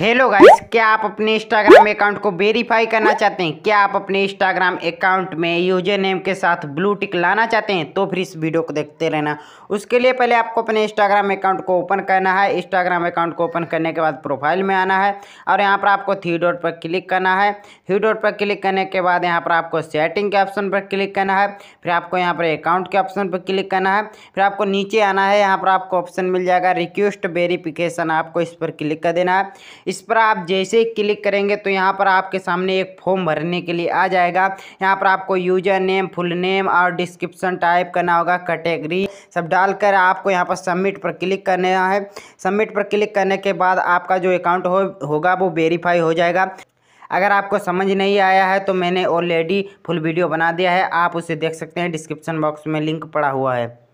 hello guys क्या आप अपने इंस्टाग्राम अकाउंट को वेरीफाई करना चाहते हैं क्या आप अपने इंस्टाग्राम अकाउंट में यूजर नेम के साथ ब्लू टिक लाना चाहते हैं तो फिर इस वीडियो को देखते रहना उसके लिए पहले आपको अपने इंस्टाग्राम अकाउंट को ओपन करना है इंस्टाग्राम अकाउंट को ओपन करने के बाद प्रोफाइल में आना है और यहाँ पर आपको थ्री डॉट पर क्लिक करना है थ्री डॉट पर क्लिक करने के बाद यहाँ पर आपको सेटिंग के ऑप्शन पर क्लिक करना है फिर आपको यहाँ पर अकाउंट के ऑप्शन पर क्लिक करना है फिर आपको नीचे आना है यहाँ पर आपको ऑप्शन मिल जाएगा रिक्वेस्ट वेरीफिकेशन आपको इस पर क्लिक कर देना है इस पर आप जैसे ही क्लिक करेंगे तो यहाँ पर आपके सामने एक फॉर्म भरने के लिए आ जाएगा यहाँ पर आपको यूजर नेम फुल नेम और डिस्क्रिप्सन टाइप करना होगा कैटेगरी सब डालकर आपको यहाँ पर सबमिट पर क्लिक करना है सबमिट पर क्लिक करने के बाद आपका जो अकाउंट हो होगा वो वेरीफाई हो जाएगा अगर आपको समझ नहीं आया है तो मैंने ऑलरेडी फुल वीडियो बना दिया है आप उसे देख सकते हैं डिस्क्रिप्शन बॉक्स में लिंक पड़ा हुआ है